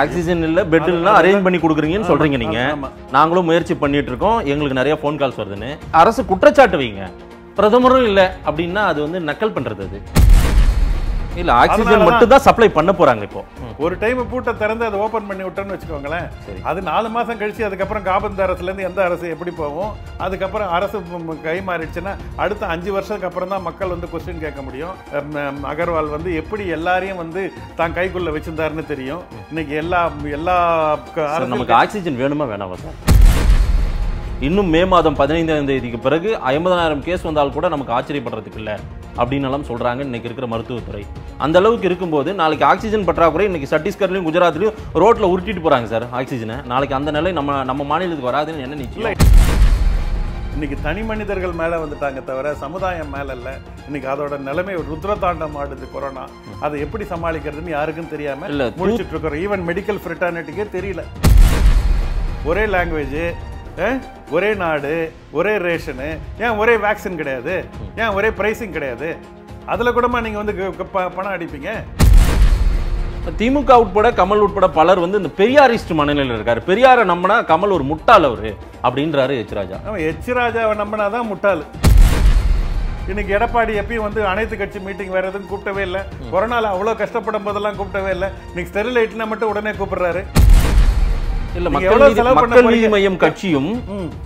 oxygen இல்லை bed இல்லைனா arrange பண்ணி கொடுக்குறீங்கன்னு சொல்கிறீங்க நீங்கள் நாங்களும் முயற்சி பண்ணிட்டு இருக்கோம் எங்களுக்கு நிறைய ஃபோன் கால்ஸ் வருதுன்னு அரசு குற்றச்சாட்டு வைங்க பிரதமரும் இல்லை அப்படின்னா அது வந்து நக்கல் பண்ணுறது அது இல்ல ஆக்சிஜன் மட்டும் தான் சப்ளை பண்ண போறாங்க இப்போ ஒரு டைம் பூட்டை திறந்து அதை ஓபன் பண்ணி விட்டேன்னு வச்சுக்கோங்களேன் அது நாலு மாசம் கழிச்சு அதுக்கப்புறம் காபந்த அரசுல இருந்து எந்த அரசு எப்படி போகும் அதுக்கப்புறம் அரசு கை மாறிடுச்சுன்னா அடுத்த அஞ்சு வருஷத்துக்கு அப்புறம் தான் மக்கள் வந்து கொஸ்டின் கேட்க முடியும் அகர்வால் வந்து எப்படி எல்லாரையும் வந்து தான் கைக்குள்ள வச்சிருந்தாருன்னு தெரியும் இன்னைக்கு எல்லா எல்லா நமக்கு ஆக்சிஜன் வேணுமா வேணாமா சார் இன்னும் மே மாதம் பதினைந்தாம் தேதிக்கு பிறகு ஐம்பதாயிரம் கேஸ் வந்தால் கூட நமக்கு ஆச்சரியப்படுறதுக்கு இல்லை அப்படின்னு எல்லாம் சொல்கிறாங்க இன்றைக்கி இருக்கிற மருத்துவத்துறை அந்த அளவுக்கு இருக்கும்போது நாளைக்கு ஆக்சிஜன் பற்றாக்குறை இன்றைக்கி சத்தீஸ்கர்லையும் குஜராத்லையும் ரோட்டில் உருட்டிட்டு போகிறாங்க சார் ஆக்சிஜனை நாளைக்கு அந்த நிலை நம்ம நம்ம மாநிலத்துக்கு வராதுன்னு என்ன நிச்சயம் இன்றைக்கி தனி மனிதர்கள் மேலே வந்துட்டாங்க தவிர சமுதாயம் மேலே இல்லை இன்றைக்கி அதோட நிலைமை ருத்ரதாண்டம் ஆடுது கொரோனா அதை எப்படி சமாளிக்கிறதுன்னு யாருக்கும் தெரியாமல் முடிச்சுட்டு இருக்கிறோம் ஈவன் மெடிக்கல் ஃப்ரெட்டர்னிட்டிக்கே தெரியல ஒரே லாங்குவேஜ் ஒரே நாடு ஒரே ரேஷனு ஏன் ஒரே வேக்சின் கிடையாது ஏன் ஒரே ப்ரைஸிங் கிடையாது அதில் கூடமா நீங்கள் வந்து பணம் அடிப்பீங்க திமுக உட்பட கமல் உட்பட பலர் வந்து இந்த பெரியாரிஸ்ட் மனநிலையில் இருக்கார் பெரியாரை நம்பினா கமல் ஒரு முட்டாள் அவரு அப்படின்றாரு எச் ராஜா எச் ராஜாவை நம்பினா தான் முட்டாள் இன்னைக்கு எடப்பாடி எப்பயும் வந்து அனைத்து கட்சி மீட்டிங் வேற எதுவும் கூப்பிட்டவே இல்லை கொரோனாவில் அவ்வளோ கஷ்டப்படும் போதெல்லாம் கூப்பிட்டவே இல்லை இன்னைக்கு ஸ்டெரிலைட்னா மட்டும் உடனே கூப்பிடுறாரு இல்ல மக்கள் மக்கள் நீதி மையம் கட்சியும்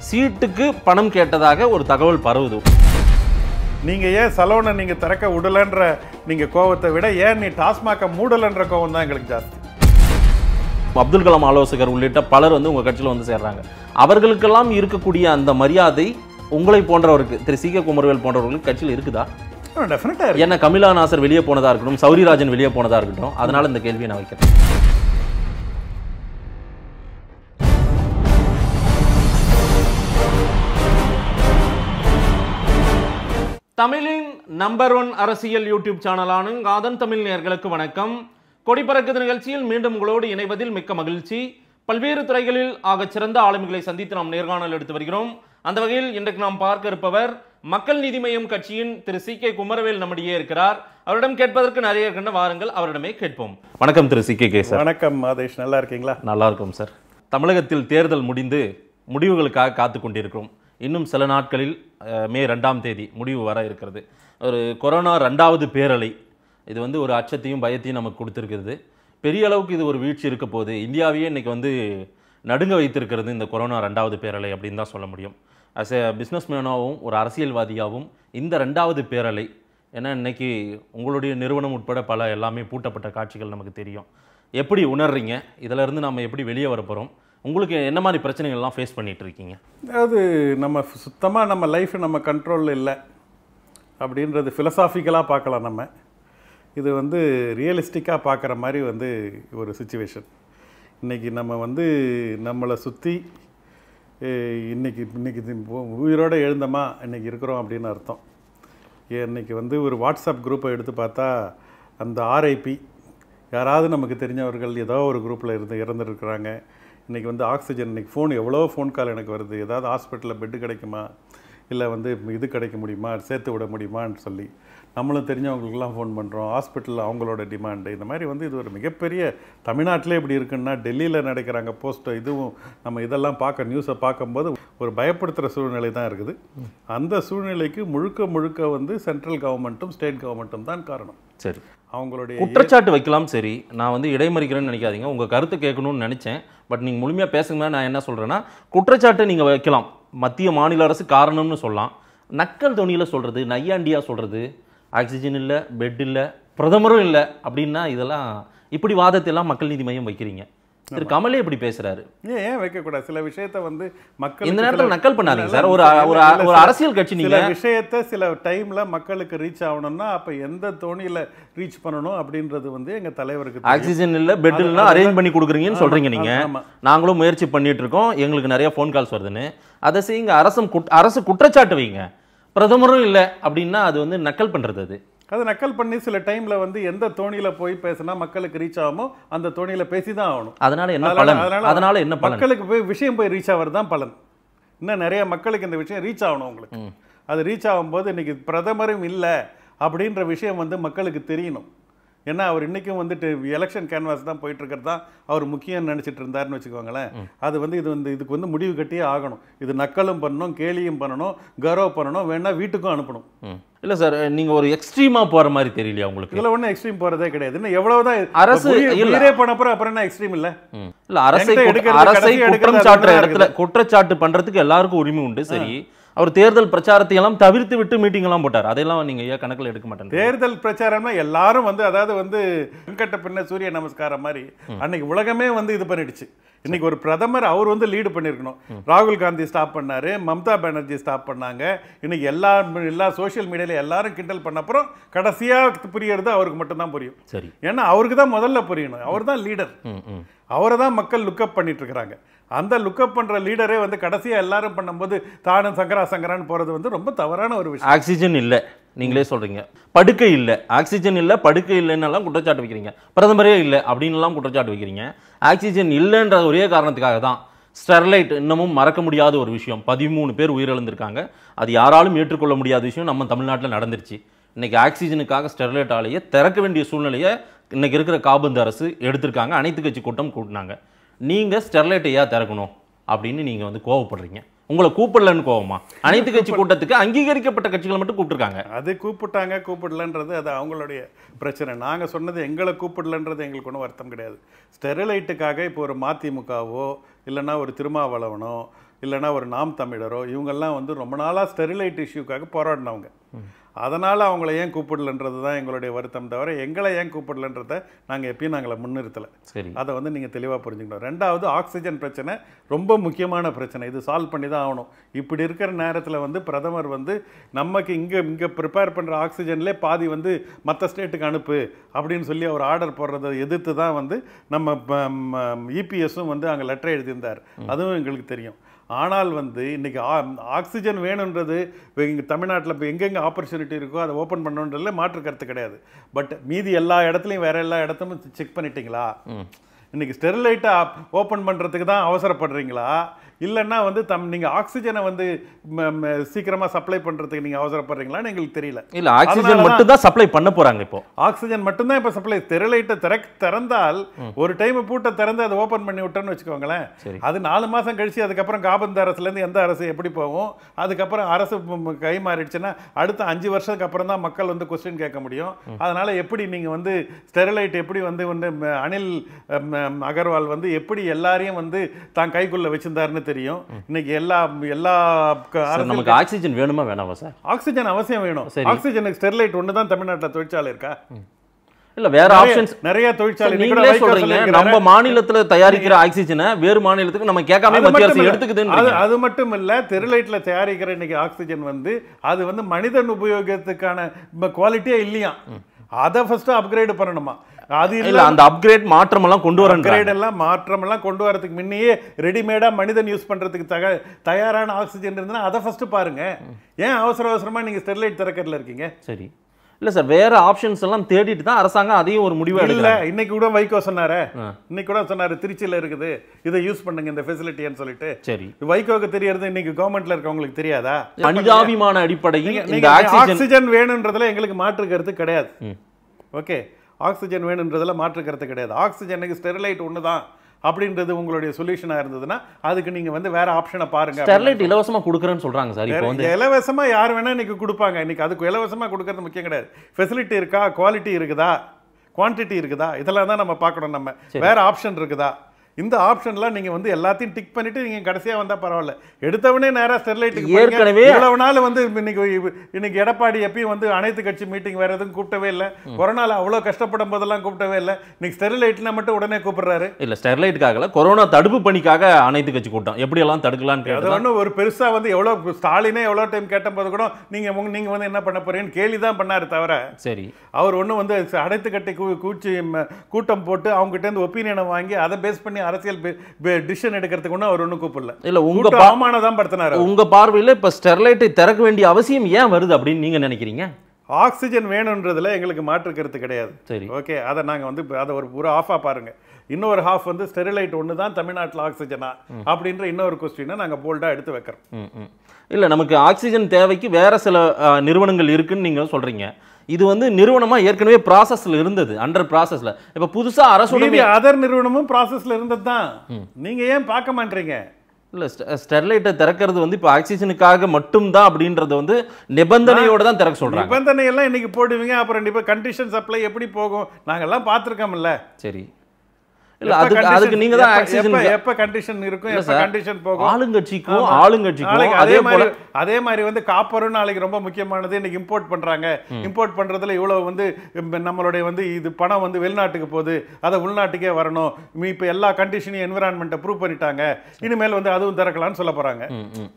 சீட்டுக்கு பணம் கேட்டதாக ஒரு தகவல் பரவுது நீங்க ஏன் சலோனை நீங்க திறக்க விடலன்ற நீங்க கோவத்தை விட ஏன் நீ டாஸ்மாக மூடலன்ற கோவம் தான் எங்களுக்கு ஜாஸ்தி அப்துல் கலாம் ஆலோசகர் உள்ளிட்ட பலர் வந்து உங்க கட்சியில் வந்து சேர்றாங்க அவர்களுக்கெல்லாம் இருக்கக்கூடிய அந்த மரியாதை உங்களை போன்றவருக்கு திரு சி கே குமரவேல் போன்றவர்களுக்கு கட்சியில் இருக்குதா என்ன கமிலா நாசர் வெளியே போனதா இருக்கட்டும் சௌரிராஜன் வெளியே போனதா இருக்கட்டும் அதனால இந்த கேள்வியை நான் வைக்கிறேன் தமிழின் நம்பர் ஒன் அரசியல் யூடியூப் சேனலான காதன் தமிழ் நேர்களுக்கு வணக்கம் கொடிபறக்குது நிகழ்ச்சியில் மீண்டும் உங்களோடு இணைவதில் மிக்க மகிழ்ச்சி பல்வேறு துறைகளில் ஆக சிறந்த ஆளுமைகளை சந்தித்து நாம் நேர்காணல் எடுத்து வருகிறோம் அந்த வகையில் இன்றைக்கு நாம் பார்க்க இருப்பவர் மக்கள் நீதி மையம் கட்சியின் திரு சி கே குமரவேல் நம்மிடையே இருக்கிறார் அவரிடம் கேட்பதற்கு நிறைய கண்ட வாருங்கள் அவரிடமே கேட்போம் வணக்கம் திரு சி கே கே சார் வணக்கம் மாதேஷ் நல்லா இருக்கீங்களா நல்லா இருக்கும் சார் தமிழகத்தில் தேர்தல் முடிந்து முடிவுகளுக்காக காத்து கொண்டிருக்கிறோம் இன்னும் சில நாட்களில் மே ரெண்டாம் தேதி முடிவு வர இருக்கிறது ஒரு கொரோனா ரெண்டாவது பேரலை இது வந்து ஒரு அச்சத்தையும் பயத்தையும் நமக்கு கொடுத்துருக்குது பெரிய அளவுக்கு இது ஒரு வீழ்ச்சி இருக்க போது இந்தியாவையே இன்றைக்கி வந்து நடுங்க வைத்திருக்கிறது இந்த கொரோனா ரெண்டாவது பேரலை அப்படின்னு தான் சொல்ல முடியும் அஸ் எ மேனாகவும் ஒரு அரசியல்வாதியாகவும் இந்த ரெண்டாவது பேரலை ஏன்னா இன்றைக்கி உங்களுடைய நிறுவனம் உட்பட பல எல்லாமே பூட்டப்பட்ட காட்சிகள் நமக்கு தெரியும் எப்படி உணர்றீங்க இதிலிருந்து நம்ம எப்படி வெளியே வரப்போகிறோம் உங்களுக்கு என்ன மாதிரி பிரச்சனைகள்லாம் ஃபேஸ் இருக்கீங்க அதாவது நம்ம சுத்தமாக நம்ம லைஃப் நம்ம கண்ட்ரோலில் இல்லை அப்படின்றது ஃபிலசாஃபிக்கலாக பார்க்கலாம் நம்ம இது வந்து ரியலிஸ்டிக்காக பார்க்குற மாதிரி வந்து ஒரு சுச்சுவேஷன் இன்றைக்கி நம்ம வந்து நம்மளை சுற்றி இன்றைக்கி இன்றைக்கி உயிரோடு எழுந்தோமா இன்றைக்கி இருக்கிறோம் அப்படின்னு அர்த்தம் இன்றைக்கி வந்து ஒரு வாட்ஸ்அப் குரூப்பை எடுத்து பார்த்தா அந்த ஆர்ஐபி யாராவது நமக்கு தெரிஞ்சவர்கள் ஏதோ ஒரு குரூப்பில் இருந்து இறந்துருக்குறாங்க இன்றைக்கி வந்து ஆக்சிஜன் இன்றைக்கி ஃபோன் எவ்வளோ ஃபோன் கால் எனக்கு வருது ஏதாவது ஹாஸ்பிட்டலில் பெட்டு கிடைக்குமா இல்லை வந்து இது கிடைக்க முடியுமா சேர்த்து விட முடியுமான்னு சொல்லி நம்மளும் தெரிஞ்சவங்களுக்கெல்லாம் ஃபோன் பண்ணுறோம் ஹாஸ்பிட்டலில் அவங்களோட டிமாண்டு இந்த மாதிரி வந்து இது ஒரு மிகப்பெரிய தமிழ்நாட்டிலே இப்படி இருக்குன்னா டெல்லியில் நடக்கிறாங்க போஸ்ட் இதுவும் நம்ம இதெல்லாம் பார்க்க நியூஸை பார்க்கும்போது ஒரு பயப்படுத்துகிற சூழ்நிலை தான் இருக்குது அந்த சூழ்நிலைக்கு முழுக்க முழுக்க வந்து சென்ட்ரல் கவர்மெண்ட்டும் ஸ்டேட் கவர்மெண்ட்டும் தான் காரணம் சரி அவங்களுடைய குற்றச்சாட்டு வைக்கலாம் சரி நான் வந்து இடைமறிக்கிறேன்னு நினைக்காதீங்க உங்கள் கருத்து கேட்கணும்னு நினச்சேன் பட் நீங்கள் முழுமையாக பேசுங்க நான் என்ன சொல்கிறேன்னா குற்றச்சாட்டை நீங்கள் வைக்கலாம் மத்திய மாநில அரசு காரணம்னு சொல்லலாம் நக்கல் தொனியில் சொல்கிறது நையாண்டியாக சொல்கிறது ஆக்சிஜன் இல்லை பெட் இல்லை பிரதமரும் இல்லை அப்படின்னா இதெல்லாம் இப்படி வாதத்தை எல்லாம் மக்கள் நீதி மையம் வைக்கிறீங்க திரு கமலே இப்படி பேசுறாரு ஏன் வைக்கக்கூடாது சில விஷயத்த வந்து மக்கள் இந்த நேரத்தில் நக்கல் பண்ணாதீங்க சார் ஒரு ஒரு அரசியல் கட்சி நீங்க விஷயத்த சில டைம்ல மக்களுக்கு ரீச் ஆகணும்னா அப்ப எந்த தோணியில ரீச் பண்ணணும் அப்படின்றது வந்து எங்க தலைவருக்கு ஆக்சிஜன் இல்ல பெட் இல்ல அரேஞ்ச் பண்ணி கொடுக்குறீங்கன்னு சொல்றீங்க நீங்க நாங்களும் முயற்சி பண்ணிட்டு இருக்கோம் எங்களுக்கு நிறைய ஃபோன் கால்ஸ் வருதுன்னு அதை செய்யுங்க அரசும் அரசு குற்றச்சாட்டு வைங்க பிரதமரும் இல்லை அப்படின்னா அது வந்து நக்கல் பண்றது அது அது நக்கல் பண்ணி சில டைம்ல வந்து எந்த தோணியில போய் பேசினா மக்களுக்கு ரீச் ஆகுமோ அந்த தோணியில பேசி தான் ஆகணும் அதனால என்ன பலன் அதனால என்ன மக்களுக்கு போய் விஷயம் போய் ரீச் ஆகிறது தான் பலன் இன்னும் நிறைய மக்களுக்கு இந்த விஷயம் ரீச் ஆகணும் உங்களுக்கு அது ரீச் ஆகும்போது இன்னைக்கு பிரதமரும் இல்லை அப்படின்ற விஷயம் வந்து மக்களுக்கு தெரியணும் ஏன்னா அவர் இன்றைக்கும் வந்துட்டு எலெக்ஷன் கேன்வாஸ் தான் போயிட்டுருக்கிறது தான் அவர் முக்கியம் நினச்சிட்டு இருந்தாருன்னு வச்சுக்கோங்களேன் அது வந்து இது வந்து இதுக்கு வந்து முடிவு கட்டியே ஆகணும் இது நக்கலும் பண்ணணும் கேலியும் பண்ணணும் கௌரவ பண்ணணும் வேணால் வீட்டுக்கும் அனுப்பணும் இல்லை சார் நீங்கள் ஒரு எக்ஸ்ட்ரீமாக போகிற மாதிரி தெரியலையா உங்களுக்கு இல்லை ஒன்றும் எக்ஸ்ட்ரீம் போகிறதே கிடையாது இன்னும் எவ்வளோ தான் அரசு இல்லையே பண்ண அப்புறம் அப்புறம் என்ன எக்ஸ்ட்ரீம் இல்லை இல்லை அரசை அரசை குற்றம் சாட்டுற இடத்துல குற்றச்சாட்டு பண்ணுறதுக்கு எல்லாருக்கும் உரிமை உண்டு சரி அவர் தேர்தல் பிரச்சாரத்தை எல்லாம் தவிர்த்து விட்டு மீட்டிங் எல்லாம் போட்டார் அதெல்லாம் நீங்க ஏன் கணக்கில் எடுக்க மாட்டேன் தேர்தல் பிரச்சாரம்னா எல்லாரும் வந்து அதாவது வந்து வெங்கட்ட பின்ன சூரிய நமஸ்காரம் மாதிரி அன்னைக்கு உலகமே வந்து இது பண்ணிடுச்சு இன்னைக்கு ஒரு பிரதமர் அவர் வந்து லீடு பண்ணியிருக்கணும் ராகுல் காந்தி ஸ்டாப் பண்ணாரு மம்தா பானர்ஜி ஸ்டாப் பண்ணாங்க இன்னைக்கு எல்லா எல்லா சோஷியல் மீடியாவில் எல்லாரும் கிண்டல் பண்ண அப்புறம் கடைசியாக புரியறது அவருக்கு மட்டும்தான் புரியும் சரி ஏன்னா அவருக்கு தான் முதல்ல புரியணும் அவர் தான் லீடர் அவரை தான் மக்கள் லுக்கப் பண்ணிட்டு இருக்கிறாங்க அந்த லுக்கப் பண்ணுற லீடரே வந்து கடைசியாக எல்லாரும் பண்ணும்போது தானும் சங்கரா சங்கரான்னு போகிறது வந்து ரொம்ப தவறான ஒரு விஷயம் ஆக்சிஜன் இல்லை நீங்களே சொல்கிறீங்க படுக்கை இல்லை ஆக்சிஜன் இல்லை படுக்கை இல்லைன்னெல்லாம் குற்றச்சாட்டு வைக்கிறீங்க பிரதமரே இல்லை அப்படின்லாம் குற்றச்சாட்டு வைக்கிறீங்க ஆக்சிஜன் இல்லைன்ற ஒரே காரணத்துக்காக தான் ஸ்டெர்லைட் இன்னமும் மறக்க முடியாத ஒரு விஷயம் பதிமூணு பேர் உயிரிழந்திருக்காங்க அது யாராலும் ஏற்றுக்கொள்ள முடியாத விஷயம் நம்ம தமிழ்நாட்டில் நடந்துருச்சு இன்றைக்கி ஆக்சிஜனுக்காக ஸ்டெர்லைட் ஆலையை திறக்க வேண்டிய சூழ்நிலையை இன்றைக்கி இருக்கிற காபந்து அரசு எடுத்திருக்காங்க அனைத்து கட்சி கூட்டம் கூட்டினாங்க நீங்கள் ஸ்டெர்லைட்டை ஏன் திறக்கணும் அப்படின்னு நீங்கள் வந்து கோவப்படுறீங்க உங்களை கூப்பிடலன்னு கோவமா அனைத்து கட்சி கூட்டத்துக்கு அங்கீகரிக்கப்பட்ட கட்சிகளை மட்டும் கூப்பிட்டுருக்காங்க அது கூப்பிட்டாங்க கூப்பிடலன்றது அது அவங்களுடைய பிரச்சனை நாங்கள் சொன்னது எங்களை கூப்பிடலன்றது எங்களுக்கு ஒன்றும் வருத்தம் கிடையாது ஸ்டெரிலைட்டுக்காக இப்போ ஒரு மதிமுகவோ இல்லைன்னா ஒரு திருமாவளவனோ இல்லைன்னா ஒரு நாம் தமிழரோ இவங்கெல்லாம் வந்து ரொம்ப நாளாக ஸ்டெரிலைட் இஷ்யூக்காக போராடினவங்க அதனால் அவங்கள ஏன் கூப்பிடலன்றது தான் எங்களுடைய வருத்தம் தவிர எங்களை ஏன் கூப்பிடலன்றத நாங்கள் எப்பயும் நாங்களை முன்னிறுத்தலை சரி அதை வந்து நீங்கள் தெளிவாக புரிஞ்சுக்கணும் ரெண்டாவது ஆக்சிஜன் பிரச்சனை ரொம்ப முக்கியமான பிரச்சனை இது சால்வ் பண்ணி தான் ஆகணும் இப்படி இருக்கிற நேரத்தில் வந்து பிரதமர் வந்து நமக்கு இங்கே இங்கே ப்ரிப்பேர் பண்ணுற ஆக்சிஜன்லேயே பாதி வந்து மற்ற ஸ்டேட்டுக்கு அனுப்பு அப்படின்னு சொல்லி அவர் ஆர்டர் போடுறதை எதிர்த்து தான் வந்து நம்ம இபிஎஸும் வந்து அங்கே லெட்டர் எழுதியிருந்தார் அதுவும் எங்களுக்கு தெரியும் ஆனால் வந்து இன்றைக்கி ஆக்சிஜன் வேணுன்றது இப்போ இங்கே தமிழ்நாட்டில் இப்போ எங்கெங்கே ஆப்பர்ச்சுனிட்டி இருக்கோ அதை ஓப்பன் பண்ணுன்றதுல மாற்று கருத்து கிடையாது பட் மீதி எல்லா இடத்துலையும் வேறு எல்லா இடத்துலையும் செக் பண்ணிட்டீங்களா இன்றைக்கி ஸ்டெர்லைட்டை ஓப்பன் பண்ணுறதுக்கு தான் அவசரப்படுறீங்களா இல்லைன்னா வந்து தம் நீங்கள் ஆக்சிஜனை வந்து சீக்கிரமாக சப்ளை பண்ணுறதுக்கு நீங்கள் அவசரப்படுறீங்களான்னு எங்களுக்கு தெரியல இல்லை ஆக்சிஜன் மட்டும் தான் சப்ளை பண்ண போகிறாங்க இப்போ ஆக்சிஜன் மட்டும்தான் இப்போ சப்ளை தெருலைட்டை திற திறந்தால் ஒரு டைம் பூட்டை திறந்து அதை ஓப்பன் பண்ணி விட்டோன்னு வச்சுக்கோங்களேன் அது நாலு மாதம் கழிச்சு அதுக்கப்புறம் காபந்து அரசுலேருந்து எந்த அரசு எப்படி போகும் அதுக்கப்புறம் அரசு கை மாறிடுச்சுன்னா அடுத்த அஞ்சு வருஷத்துக்கு அப்புறம் தான் மக்கள் வந்து கொஸ்டின் கேட்க முடியும் அதனால் எப்படி நீங்கள் வந்து ஸ்டெர்லைட் எப்படி வந்து வந்து அனில் அகர்வால் வந்து எப்படி எல்லாரையும் வந்து தான் கைக்குள்ளே வச்சிருந்தாருன்னு தெரியும் இன்னைக்கு எல்லா எல்லா நமக்கு ஆக்சிஜன் வேணுமா வேணாமா சார் ஆக்சிஜன் அவசியம் வேணும் ஆக்சிஜனுக்கு ஸ்டெர்லைட் ஒன்று தான் தமிழ்நாட்டில் தொழிற்சாலை இருக்கா இல்ல வேற ஆப்ஷன்ஸ் நிறைய தொழிற்சாலை நீங்களே சொல்றீங்க நம்ம மாநிலத்துல தயாரிக்கிற ஆக்சிஜனை வேறு மாநிலத்துக்கு நம்ம கேட்காம மத்திய அரசு எடுத்துக்குதுன்னு அது மட்டும் இல்ல தெருலைட்ல தயாரிக்கிற இன்னைக்கு ஆக்சிஜன் வந்து அது வந்து மனிதன் உபயோகத்துக்கான குவாலிட்டியே இல்லையா அதை ஃபர்ஸ்ட் அப்கிரேட் பண்ணணுமா அது இல்ல அந்த அப்கிரேட் மாற்றம் எல்லாம் கொண்டு வர அப்கிரேட் எல்லாம் மாற்றம் எல்லாம் கொண்டு வரதுக்கு முன்னையே ரெடிமேடா மனிதன் யூஸ் பண்றதுக்கு தக தயாரான ஆக்சிஜன் இருந்ததுன்னா அதை ஃபர்ஸ்ட் பாருங்க ஏன் அவசர அவசரமா நீங்க ஸ்டெர்லைட் திறக்கறதுல இருக்கீங்க சரி இல்ல சார் வேற ஆப்ஷன்ஸ் எல்லாம் தேடிட்டு தான் அரசாங்கம் அதையும் ஒரு முடிவு இல்லை இன்னைக்கு கூட வைகோ சொன்னாரு இன்னைக்கு கூட சொன்னாரு திருச்சியில் இருக்குது இதை யூஸ் பண்ணுங்க இந்த ஃபெசிலிட்டின்னு சொல்லிட்டு சரி வைகோக்கு தெரியறது இன்னைக்கு கவர்மெண்ட்ல இருக்கவங்களுக்கு தெரியாதா மனிதாபிமான அடிப்படையில் ஆக்சிஜன் வேணும்ன்றதுல எங்களுக்கு மாற்று கருத்து கிடையாது ஓகே ஆக்சிஜன் வேணுன்றதில் மாற்றுக்கிறது கிடையாது ஆக்சிஜனுக்கு ஸ்டெர்லைட் ஒன்று தான் அப்படின்றது உங்களுடைய சொல்யூஷனாக இருந்ததுன்னா அதுக்கு நீங்கள் வந்து வேற ஆப்ஷனை பாருங்க ஸ்டெர்லைட் இலவசமாக கொடுக்குறேன்னு சொல்கிறாங்க சார் இப்போ இலவசமாக யார் வேணால் இன்றைக்கி கொடுப்பாங்க இன்றைக்கி அதுக்கு இலவசமாக கொடுக்கறது முக்கியம் கிடையாது ஃபெசிலிட்டி இருக்கா குவாலிட்டி இருக்குதா குவான்டிட்டி இருக்குதா இதெல்லாம் தான் நம்ம பார்க்கணும் நம்ம வேறு ஆப்ஷன் இருக்குதா இந்த ஆப்ஷன்லாம் நீங்கள் வந்து எல்லாத்தையும் டிக் பண்ணிவிட்டு நீங்கள் கடைசியாக வந்தால் பரவாயில்ல எடுத்தவனே நேராக ஸ்டெர்லைட்டுக்கு ஏற்கனவே இவ்வளவு நாள் வந்து இன்னைக்கு இன்னைக்கு எடப்பாடி எப்பயும் வந்து அனைத்து கட்சி மீட்டிங் வேறு எதுவும் கூப்பிட்டவே இல்லை கொரோனாவில் அவ்வளோ கஷ்டப்படும் போதெல்லாம் கூப்பிட்டவே இல்லை இன்னைக்கு ஸ்டெர்லைட்னா மட்டும் உடனே கூப்பிடுறாரு இல்லை ஸ்டெர்லைட்டுக்காகல கொரோனா தடுப்பு பணிக்காக அனைத்து கட்சி கூட்டம் எப்படியெல்லாம் தடுக்கலான்னு அது ஒன்றும் ஒரு பெருசாக வந்து எவ்வளோ ஸ்டாலினே எவ்வளோ டைம் கேட்டபோது கூட நீங்கள் நீங்கள் வந்து என்ன பண்ண போறீங்கன்னு கேள்வி தான் பண்ணார் தவிர சரி அவர் ஒன்றும் வந்து அனைத்து கட்சி கூச்சி கூட்டம் போட்டு அவங்ககிட்ட இருந்து ஒப்பீனியனை வாங்கி அதை பேஸ் பண்ணி அரசியல் டிசிஷன் எடுக்கிறதுக்கு ஒன்றும் அவர் ஒன்றும் கூப்பிடல இல்லை உங்கள் பாமான தான் படுத்தினார் உங்கள் பார்வையில் இப்போ ஸ்டெர்லைட்டை திறக்க வேண்டிய அவசியம் ஏன் வருது அப்படின்னு நீங்கள் நினைக்கிறீங்க ஆக்சிஜன் வேணுன்றதுல எங்களுக்கு மாற்றுக்கிறது கிடையாது சரி ஓகே அதை நாங்கள் வந்து அதை ஒரு ஒரு ஆஃபாக பாருங்கள் இன்னொரு ஹாஃப் வந்து ஸ்டெரிலைட் ஒன்று தான் தமிழ்நாட்டில் ஆக்சிஜனா அப்படின்ற இன்னொரு கொஸ்டினை நாங்கள் போல்டாக எடுத்து வைக்கிறோம் இல்லை நமக்கு ஆக்சிஜன் தேவைக்கு வேறு சில நிறுவனங்கள் இருக்குன்னு நீங்கள் சொல்கிறீங்க இது வந்து நிறுவனமாக ஏற்கனவே ப்ராசஸில் இருந்தது அண்டர் ப்ராசஸில் இப்போ புதுசாக அரசுடைய அதர் நிறுவனமும் ப்ராசஸில் இருந்தது தான் நீங்கள் ஏன் பார்க்க மாட்டீங்க இல்லை ஸ்டெர்லைட்டை திறக்கிறது வந்து இப்போ ஆக்சிஜனுக்காக மட்டும்தான் அப்படின்றத வந்து நிபந்தனையோடு தான் திறக்க சொல்கிறேன் நிபந்தனையெல்லாம் இன்றைக்கி போடுவீங்க அப்புறம் இப்போ கண்டிஷன் சப்ளை எப்படி போகும் நாங்கள்லாம் பார்த்துருக்கோம்ல சரி இல்ல அதுக்கு அதுக்கு நீங்க தான் ஆக்சிஜன் எப்ப கண்டிஷன் இருக்கும் எப்ப கண்டிஷன் போகும் ஆளுங்கட்சிக்கும் ஆளுங்கட்சிக்கும் அதே மாதிரி அதே மாதிரி வந்து காப்பரும் நாளைக்கு ரொம்ப முக்கியமானது இன்னைக்கு இம்போர்ட் பண்றாங்க இம்போர்ட் பண்றதுல இவ்வளவு வந்து நம்மளுடைய வந்து இது பணம் வந்து வெளிநாட்டுக்கு போகுது அதை உள்நாட்டுக்கே வரணும் இப்ப எல்லா கண்டிஷனையும் என்விரான்மெண்ட்டை ப்ரூவ் பண்ணிட்டாங்க இனிமேல் வந்து அதுவும் திறக்கலாம்னு சொல்ல போறாங்க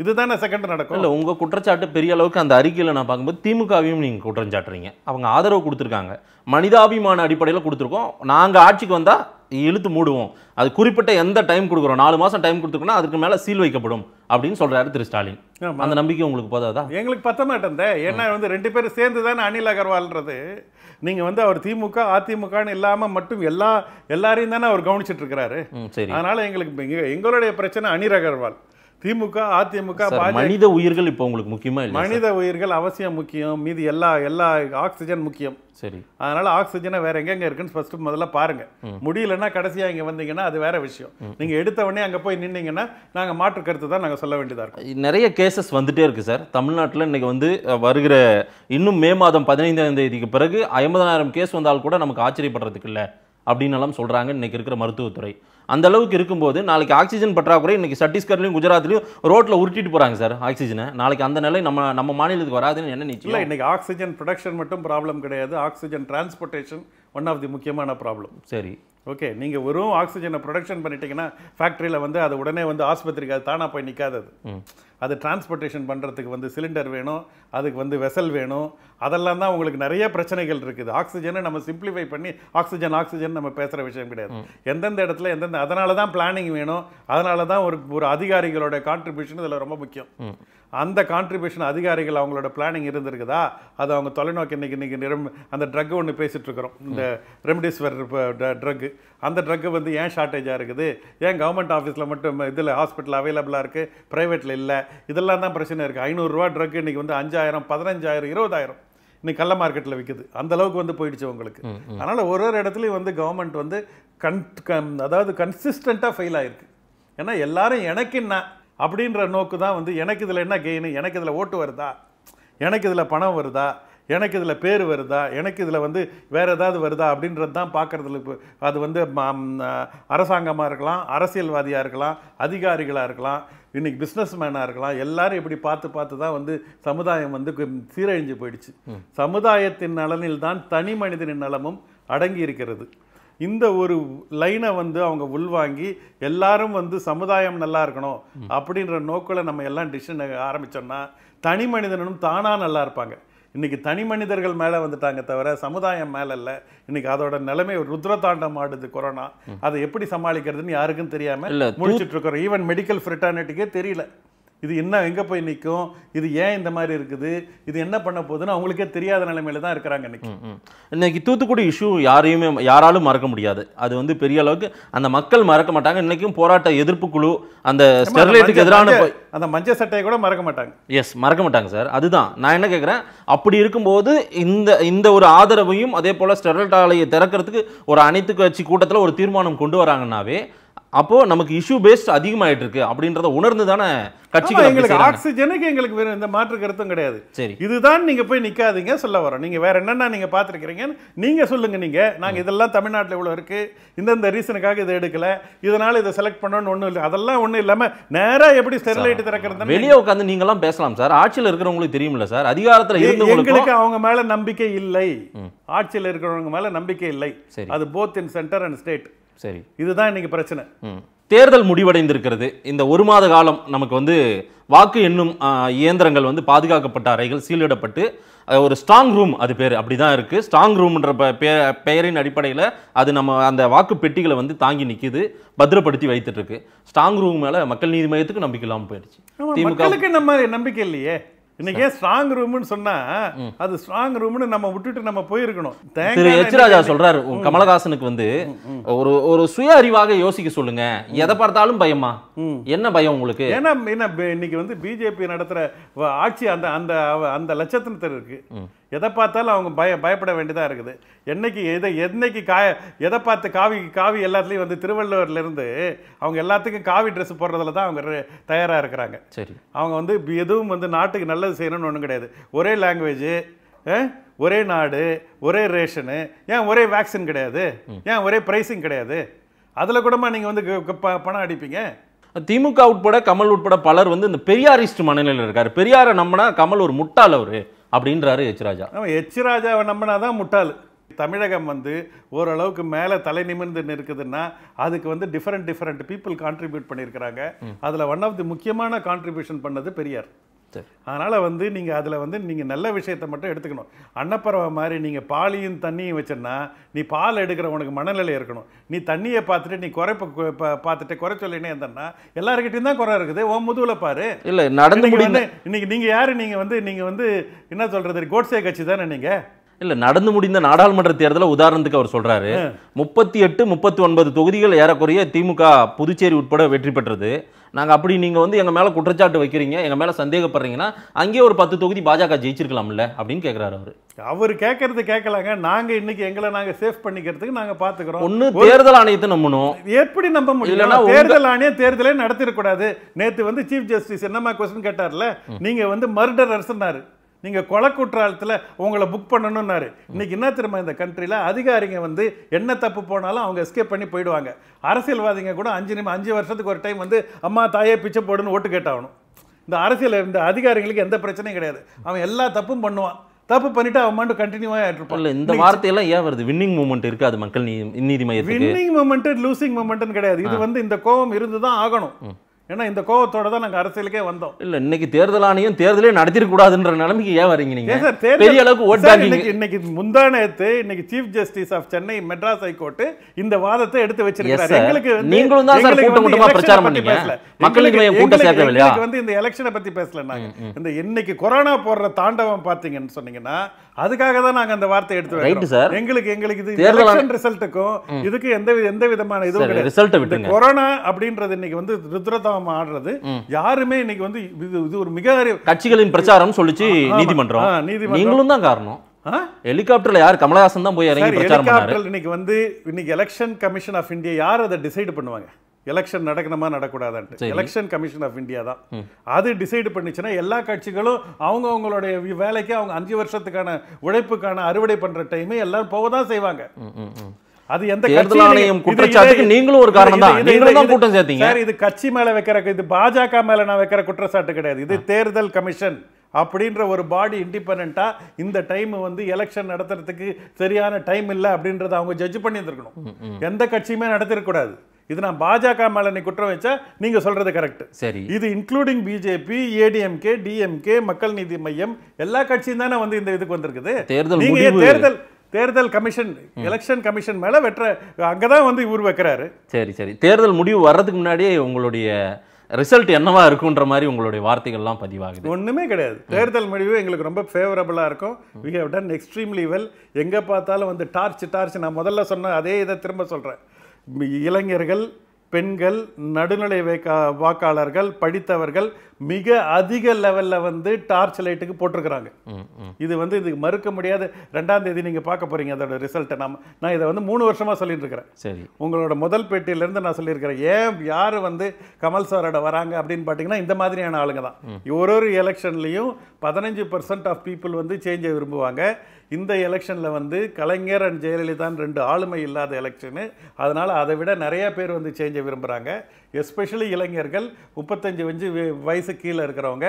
இதுதானே செகண்ட் நடக்கும் இல்ல உங்க குற்றச்சாட்டு பெரிய அளவுக்கு அந்த அறிக்கையில நான் பார்க்கும்போது திமுகவையும் நீங்க குற்றம் சாட்டுறீங்க அவங்க ஆதரவு கொடுத்துருக்காங்க மனிதாபிமான அடிப்படையில் கொடுத்துருக்கோம் நாங்கள் ஆட்சிக்கு வந்தால் இழுத்து மூடுவோம் அது குறிப்பிட்ட எந்த டைம் கொடுக்குறோம் நாலு மாதம் டைம் கொடுத்துருக்கோம்னா அதுக்கு மேலே சீல் வைக்கப்படும் அப்படின்னு சொல்கிறாரு திரு ஸ்டாலின் அந்த நம்பிக்கை உங்களுக்கு போதாதா எங்களுக்கு பத்த மாட்டேன் ஏன்னா வந்து ரெண்டு பேரும் சேர்ந்து தானே அனில் அகர்வால்ன்றது நீங்கள் வந்து அவர் திமுக அதிமுகன்னு இல்லாமல் மட்டும் எல்லா எல்லாரையும் தானே அவர் கவனிச்சிட்டு இருக்கிறாரு சரி அதனால் எங்களுக்கு எங்களுடைய பிரச்சனை அனில் அகர்வால் திமுக அதிமுக மனித உயிர்கள் இப்போ உங்களுக்கு முக்கியமா இல்லை மனித உயிர்கள் அவசியம் முக்கியம் மீதி எல்லா எல்லா ஆக்சிஜன் முக்கியம் சரி அதனால ஆக்சிஜனை வேற எங்கெங்க இருக்குன்னு ஃபர்ஸ்ட் முதல்ல பாருங்க முடியலன்னா கடைசியா இங்க வந்தீங்கன்னா அது வேற விஷயம் நீங்க எடுத்த உடனே அங்க போய் நின்னீங்கன்னா நாங்க மாற்று கருத்து தான் நாங்க சொல்ல வேண்டியதா இருக்கும் நிறைய கேசஸ் வந்துட்டே இருக்கு சார் தமிழ்நாட்டில் இன்னைக்கு வந்து வருகிற இன்னும் மே மாதம் பதினைந்தாம் தேதிக்கு பிறகு ஐம்பதாயிரம் கேஸ் வந்தால் கூட நமக்கு ஆச்சரியப்படுறதுக்கு இல்லை அப்படின்னு எல்லாம் சொல்றாங்க இன்னைக்கு இருக்கிற மருத்துவத்துறை அந்த அளவுக்கு இருக்கும்போது நாளைக்கு ஆக்சிஜன் பற்றாக்குறை இன்னைக்கு சத்தீஸ்கர்லையும் குஜராத்லையும் ரோட்டில் உருட்டிட்டு போகிறாங்க சார் ஆக்சிஜனை நாளைக்கு அந்த நிலை நம்ம நம்ம மாநிலத்துக்கு வராதுன்னு என்ன நிச்சயம் இல்லை இன்னைக்கு ஆக்சிஜன் ப்ரொடக்ஷன் மட்டும் ப்ராப்ளம் கிடையாது oxygen transportation one of the முக்கியமான ப்ராப்ளம் சரி ஓகே நீங்கள் வெறும் ஆக்சிஜனை ப்ரொடக்ஷன் பண்ணிட்டீங்கன்னா ஃபேக்ட்ரியில் வந்து அது உடனே வந்து ஆஸ்பத்திரிக்கு அது தானாக போய் நிற்காதது அது டிரான்ஸ்போர்ட்டேஷன் பண்ணுறதுக்கு வந்து சிலிண்டர் வேணும் அதுக்கு வந்து வெசல் வேணும் அதெல்லாம் தான் உங்களுக்கு நிறைய பிரச்சனைகள் இருக்குது ஆக்சிஜனை நம்ம சிம்பிளிஃபை பண்ணி ஆக்சிஜன் ஆக்சிஜன் நம்ம பேசுகிற விஷயம் கிடையாது எந்தெந்த இடத்துல எந்தெந்த அதனால தான் பிளானிங் வேணும் அதனால தான் ஒரு ஒரு அதிகாரிகளோட கான்ட்ரிபியூஷன் இதில் ரொம்ப முக்கியம் அந்த கான்ட்ரிபியூஷன் அதிகாரிகள் அவங்களோட பிளானிங் இருந்திருக்குதா அது அவங்க தொலைநோக்கி இன்றைக்கி இன்றைக்கி அந்த ட்ரக் ஒன்று பேசிகிட்டு இருக்கிறோம் இந்த ரெம்டிசிவர் ட்ரக்கு அந்த ட்ரக்கு வந்து ஏன் ஷார்ட்டேஜாக இருக்குது ஏன் கவர்மெண்ட் ஆஃபீஸில் மட்டும் இதில் ஹாஸ்பிட்டல் அவைலபிளாக இருக்குது ப்ரைவேட்டில் இல்லை இதெல்லாம் தான் பிரச்சனை இருக்குது ஐநூறுரூவா ட்ரக் இன்றைக்கி வந்து அஞ்சாயிரம் பதினஞ்சாயிரம் இருபதாயிரம் இன்னைக்கு கள்ள மார்க்கெட்டில் விற்குது அந்த அளவுக்கு வந்து போயிடுச்சு உங்களுக்கு அதனால் ஒரு ஒரு இடத்துலையும் வந்து கவர்மெண்ட் வந்து கன் அதாவது கன்சிஸ்டண்ட்டாக ஃபெயில் ஆகிருக்கு ஏன்னா எல்லாரும் எனக்கு என்ன அப்படின்ற நோக்கு தான் வந்து எனக்கு இதில் என்ன கெயின் எனக்கு இதில் ஓட்டு வருதா எனக்கு இதில் பணம் வருதா எனக்கு இதில் பேர் வருதா எனக்கு இதில் வந்து வேறு ஏதாவது வருதா அப்படின்றது தான் பார்க்குறதுல இப்போ அது வந்து அரசாங்கமாக இருக்கலாம் அரசியல்வாதியாக இருக்கலாம் அதிகாரிகளாக இருக்கலாம் இன்றைக்கி பிஸ்னஸ் மேனாக இருக்கலாம் எல்லாரும் இப்படி பார்த்து பார்த்து தான் வந்து சமுதாயம் வந்து சீரழிஞ்சு போயிடுச்சு சமுதாயத்தின் நலனில் தான் தனி மனிதனின் நலமும் அடங்கி இருக்கிறது இந்த ஒரு லைனை வந்து அவங்க உள்வாங்கி எல்லாரும் வந்து சமுதாயம் நல்லா இருக்கணும் அப்படின்ற நோக்கில் நம்ம எல்லாம் டிசிஷன் ஆரம்பித்தோம்னா தனி மனிதனும் தானாக நல்லா இருப்பாங்க இன்றைக்கி தனி மனிதர்கள் மேலே வந்துட்டாங்க தவிர சமுதாயம் மேலே இல்லை இன்றைக்கி அதோட நிலைமை ருத்ரதாண்டம் ஆடுது கொரோனா அதை எப்படி சமாளிக்கிறதுன்னு யாருக்கும் தெரியாமல் முடிச்சுட்ருக்குறோம் ஈவன் மெடிக்கல் ஃப்ரிட்டர்னிட்டிக்கே தெரியல இது என்ன எங்கே போய் நிற்கும் இது ஏன் இந்த மாதிரி இருக்குது இது என்ன பண்ண போகுதுன்னு அவங்களுக்கே தெரியாத நிலைமையில தான் இருக்கிறாங்க இன்னைக்கு இன்னைக்கு தூத்துக்குடி இஷ்யூ யாரையுமே யாராலும் மறக்க முடியாது அது வந்து பெரிய அளவுக்கு அந்த மக்கள் மறக்க மாட்டாங்க இன்னைக்கும் போராட்ட எதிர்ப்பு குழு அந்த ஸ்டெர்லைட்டுக்கு எதிரான போய் அந்த மஞ்சள் சட்டையை கூட மறக்க மாட்டாங்க எஸ் மறக்க மாட்டாங்க சார் அதுதான் நான் என்ன கேட்குறேன் அப்படி இருக்கும்போது இந்த இந்த ஒரு ஆதரவையும் அதே போல் ஸ்டெர்லைட் ஆலையை திறக்கிறதுக்கு ஒரு அனைத்து கட்சி கூட்டத்தில் ஒரு தீர்மானம் கொண்டு வராங்கன்னாவே அப்போது நமக்கு இஷ்யூ பேஸ்ட் அதிகமாகிட்டு இருக்கு அப்படின்றத உணர்ந்து தானே கட்சிகள் எங்களுக்கு ஆக்சிஜனுக்கு எங்களுக்கு வேறு எந்த மாற்று கருத்தும் கிடையாது சரி இதுதான் நீங்கள் போய் நிற்காதீங்க சொல்ல வரோம் நீங்கள் வேறு என்னென்ன நீங்கள் பார்த்துருக்கிறீங்கன்னு நீங்கள் சொல்லுங்கள் நீங்கள் நாங்கள் இதெல்லாம் தமிழ்நாட்டில் இவ்வளோ இருக்குது இந்தந்த ரீசனுக்காக இதை எடுக்கலை இதனால் இதை செலக்ட் பண்ணணும்னு ஒன்றும் இல்லை அதெல்லாம் ஒன்றும் இல்லாமல் நேராக எப்படி ஸ்டெர்லைட் திறக்கிறது வெளியே உட்காந்து நீங்களாம் பேசலாம் சார் ஆட்சியில் இருக்கிறவங்களுக்கு தெரியும்ல சார் அதிகாரத்தில் இருந்தவங்களுக்கு அவங்க மேலே நம்பிக்கை இல்லை ஆட்சியில் இருக்கிறவங்க மேலே நம்பிக்கை இல்லை அது both in centre and state சரி இதுதான் இன்னைக்கு பிரச்சனை தேர்தல் முடிவடைந்திருக்கிறது இந்த ஒரு மாத காலம் நமக்கு வந்து வாக்கு எண்ணும் இயந்திரங்கள் வந்து பாதுகாக்கப்பட்ட அறைகள் சீலிடப்பட்டு ஒரு ஸ்ட்ராங் ரூம் அது பேர் அப்படி தான் இருக்குது ஸ்ட்ராங் ரூம்ன்ற பெயரின் அடிப்படையில் அது நம்ம அந்த வாக்கு பெட்டிகளை வந்து தாங்கி நிற்கிது பத்திரப்படுத்தி வைத்துட்டு இருக்கு ஸ்ட்ராங் ரூம் மேலே மக்கள் நீதி மையத்துக்கு நம்பிக்கை இல்லாமல் போயிடுச்சு நம்ம நம்பிக்கை இல்லையே இன்னைக்கே ஸ்ட்ராங் ரூம்னு சொன்னா அது ஸ்ட்ராங் ரூம்னு நம்ம விட்டுட்டு நம்ம போயிருக்கணும் திரு ராஜா சொல்றாரு கமலஹாசனுக்கு வந்து ஒரு ஒரு சுய அறிவாக யோசிக்க சொல்லுங்க எதை பார்த்தாலும் பயமா என்ன பயம் உங்களுக்கு ஏன்னா இன்னைக்கு வந்து பிஜேபி நடத்துற ஆட்சி அந்த அந்த அந்த லட்சத்தினத்தில் இருக்கு எதை பார்த்தாலும் அவங்க பய பயப்பட வேண்டியதாக இருக்குது என்றைக்கு எதை என்னைக்கு கா எதை பார்த்து காவி காவி எல்லாத்துலேயும் வந்து திருவள்ளுவர்லேருந்து அவங்க எல்லாத்துக்கும் காவி ட்ரெஸ் போடுறதுல தான் அவங்க தயாராக இருக்கிறாங்க சரி அவங்க வந்து எதுவும் வந்து நாட்டுக்கு நல்லது செய்யணும்னு ஒன்றும் கிடையாது ஒரே லாங்குவேஜு ஒரே நாடு ஒரே ரேஷனு ஏன் ஒரே வேக்சின் கிடையாது ஏன் ஒரே ப்ரைஸிங் கிடையாது அதில் கூடமா நீங்கள் வந்து பணம் அடிப்பீங்க திமுக உட்பட கமல் உட்பட பலர் வந்து இந்த பெரியாரிஸ்ட் மனநிலையில் இருக்கார் பெரியாரை நம்மனா கமல் ஒரு முட்டாள் அவர் அப்படின்றாரு ஹெச் ராஜா ஹெச் ராஜாவை முட்டாள் தமிழகம் வந்து ஓரளவுக்கு மேலே தலை நிமிர்ந்து நிற்குதுன்னா அதுக்கு வந்து டிஃப்ரெண்ட் டிஃப்ரெண்ட் பீப்புள் கான்ட்ரிபியூட் பண்ணியிருக்கிறாங்க அதில் ஒன் ஆஃப் தி முக்கியமான கான்ட்ரிபியூஷன் பண்ணது பெரியார் அதனால் வந்து நீங்கள் அதில் வந்து நீங்கள் நல்ல விஷயத்த மட்டும் எடுத்துக்கணும் அன்னப்பறவை மாதிரி நீங்கள் பாலியும் தண்ணியும் வச்சோன்னா நீ பால் எடுக்கிறவனுக்கு மனநிலை இருக்கணும் நீ தண்ணியை பார்த்துட்டு நீ குறைப்ப பார்த்துட்டு குறை சொல்லினே இருந்தேன்னா எல்லாருக்கிட்டையும் தான் குறை இருக்குது ஓ முதுகில் பாரு இல்லை நடந்து வந்து இன்னைக்கு நீங்கள் யார் நீங்கள் வந்து நீங்கள் வந்து என்ன சொல்கிறது கோட்ஸே கட்சி தானே நீங்கள் இல்ல நடந்து முடிந்த நாடாளுமன்ற தேர்தலில் உதாரணத்துக்கு அவர் சொல்றாரு முப்பத்தி எட்டு முப்பத்தி ஒன்பது தொகுதிகள் ஏறக்குறைய திமுக புதுச்சேரி உட்பட வெற்றி பெற்றது நாங்கள் அப்படி நீங்கள் வந்து எங்கள் மேலே குற்றச்சாட்டு வைக்கிறீங்க எங்கள் மேலே சந்தேகப்படுறீங்கன்னா அங்கேயே ஒரு பத்து தொகுதி பாஜக ஜெயிச்சிருக்கலாம்ல அப்படின்னு கேட்குறாரு அவர் அவர் கேட்கறது கேட்கலாங்க நாங்கள் இன்றைக்கி எங்களை நாங்கள் சேஃப் பண்ணிக்கிறதுக்கு நாங்கள் பார்த்துக்குறோம் ஒன்று தேர்தல் ஆணையத்தை நம்பணும் எப்படி நம்ப முடியலன்னா தேர்தல் ஆணையம் தேர்தலே நடத்திடக்கூடாது நேற்று வந்து சீஃப் ஜஸ்டிஸ் என்னம்மா கொஸ்டின் கேட்டார்ல நீங்கள் வந்து மர்டர் அரசுனாரு நீங்கள் கொலை குற்றாலத்தில் உங்களை புக் பண்ணணும்னாரு இன்னைக்கு என்ன திரும்ப இந்த கண்ட்ரியில் அதிகாரிங்க வந்து என்ன தப்பு போனாலும் அவங்க எஸ்கேப் பண்ணி போயிடுவாங்க அரசியல்வாதிங்க கூட அஞ்சு நிமிஷம் அஞ்சு வருஷத்துக்கு ஒரு டைம் வந்து அம்மா தாயே பிச்சை போடுன்னு ஓட்டு கேட்டாகணும் இந்த அரசியல் இந்த அதிகாரிகளுக்கு எந்த பிரச்சனையும் கிடையாது அவன் எல்லா தப்பும் பண்ணுவான் தப்பு பண்ணிட்டு அவன் மட்டும் கண்டினியூவாக இந்த வார்த்தையெல்லாம் ஏன் வருது வின்னிங் மூமெண்ட் இருக்காது மக்கள் நீதி வின்னிங் மூமெண்ட் லூசிங் மூமெண்ட்னு கிடையாது இது வந்து இந்த கோபம் இருந்து தான் ஆகணும் ஏன்னா இந்த கோபத்தோட தான் நாங்கள் அரசியலுக்கே வந்தோம் இல்லை இன்னைக்கு தேர்தல் ஆணையம் தேர்தலே கூடாதுன்ற நிலைமைக்கு ஏன் வரீங்க நீங்க பெரிய அளவுக்கு இன்னைக்கு இன்னைக்கு முந்தானத்து இன்னைக்கு chief justice of Chennai Madras high court இந்த வாதத்தை எடுத்து வச்சிருக்காரு எங்களுக்கு நீங்களும் தான் சார் கூட்டம் கூட்டமாக பிரச்சாரம் பண்ணீங்க மக்களுக்கு கூட்டம் சேர்க்கவே இல்லையா வந்து இந்த எலெக்ஷனை பத்தி பேசல நாங்க இந்த இன்னைக்கு கொரோனா போடுற தாண்டவம் பாத்தீங்கன்னு சொன்னீங்கன்னா அதுக்காக தான் நாங்க அந்த வார்த்தை எடுத்து ரைட்டு சார் எங்களுக்கு எங்களுக்கு இது எலெக்ஷன் ரிசல்ட்டுக்கும் இதுக்கு எந்த எந்த விதமான இதுவும் கிடையாது விட்டு கொரோனா அப்படின்றது இன்னைக்கு வந்து ருத்ரதாமம் ஆடுறது யாருமே இன்னைக்கு வந்து இது இது ஒரு மிக கட்சிகளின் பிரச்சாரம் சொல்லிச்சு நீதிமன்றம் நீதிமன்றம் நீங்களும் தான் காரணம் ஹெலிகாப்டர்ல யார் கமலஹாசன் தான் போய் இறங்கி பிரச்சாரம் பண்ணாரு இன்னைக்கு வந்து இன்னைக்கு எலெக்ஷன் கமிஷன் ஆஃப் இந்தியா யார் அதை டிசைட் பண்ணுவாங்க எலெக்ஷன் நடக்கணுமா நடக்கூடாதான்ட்டு எலெக்ஷன் கமிஷன் ஆஃப் இந்தியா தான் அது டிசைடு பண்ணிச்சுன்னா எல்லா கட்சிகளும் அவங்க அவங்களுடைய வேலைக்கு அவங்க அஞ்சு வருஷத்துக்கான உழைப்புக்கான அறுவடை பண்ற டைமே எல்லாரும் போக தான் செய்வாங்க அது எந்த தேர்தல் ஆணையம் குற்றச்சாட்டுக்கு நீங்களும் ஒரு காரணம் தான் நீங்களும் தான் கூட்டம் சேர்த்தீங்க சார் இது கட்சி மேல வைக்கிற இது பாஜக மேல நான் வைக்கிற குற்றச்சாட்டு கிடையாது இது தேர்தல் கமிஷன் அப்படின்ற ஒரு பாடி இண்டிபெண்ட்டாக இந்த டைம் வந்து எலெக்ஷன் நடத்துறதுக்கு சரியான டைம் இல்லை அப்படின்றத அவங்க ஜட்ஜ் பண்ணியிருந்துருக்கணும் எந்த கட்சியுமே நடத்திருக்கூடாது இது நான் பாஜக மேலே நீ குற்றம் வச்சா நீங்கள் சொல்கிறது கரெக்ட் சரி இது இன்க்ளூடிங் பிஜேபி ஏடிஎம்கே டிஎம்கே மக்கள் நீதி மையம் எல்லா கட்சியும் தானே வந்து இந்த இதுக்கு வந்திருக்குது தேர்தல் நீங்கள் தேர்தல் தேர்தல் கமிஷன் எலெக்ஷன் கமிஷன் மேலே வெற்ற அங்கே தான் வந்து இவர் வைக்கிறாரு சரி சரி தேர்தல் முடிவு வர்றதுக்கு முன்னாடியே உங்களுடைய ரிசல்ட் என்னவா இருக்குன்ற மாதிரி உங்களுடைய வார்த்தைகள்லாம் பதிவாகுது ஒன்றுமே கிடையாது தேர்தல் முடிவு எங்களுக்கு ரொம்ப ஃபேவரபுளாக இருக்கும் we have done extremely well எங்கே பார்த்தாலும் வந்து டார்ச் டார்ச் நான் முதல்ல சொன்ன அதே இதை திரும்ப சொல்கிறேன் இளைஞர்கள் பெண்கள் நடுநிலை வாக்காளர்கள் படித்தவர்கள் மிக அதிக லெவலில் வந்து டார்ச் லைட்டுக்கு போட்டிருக்கிறாங்க இது வந்து இதுக்கு மறுக்க முடியாத ரெண்டாம் தேதி நீங்கள் பார்க்க போகிறீங்க அதோட ரிசல்ட்டை நாம் நான் இதை வந்து மூணு வருஷமாக சொல்லிட்டு இருக்கிறேன் சரி உங்களோட முதல் பேட்டியிலேருந்து நான் சொல்லியிருக்கிறேன் ஏன் யார் வந்து கமல் சாரோட வராங்க அப்படின்னு பார்த்தீங்கன்னா இந்த மாதிரியான ஆளுங்க தான் ஒரு ஒரு எலெக்ஷன்லேயும் பதினஞ்சு பர்சன்ட் ஆஃப் பீப்புள் வந்து சேஞ்சை விரும்புவாங்க இந்த எலெக்ஷனில் வந்து கலைஞர் அண்ட் ஜெயலலிதான் ரெண்டு ஆளுமை இல்லாத எலெக்ஷனு அதனால் அதை விட நிறையா பேர் வந்து சேஞ்ச் அடைய விரும்புகிறாங்க எஸ்பெஷலி இளைஞர்கள் முப்பத்தஞ்சு வஞ்சு வயசு கீழே இருக்கிறவங்க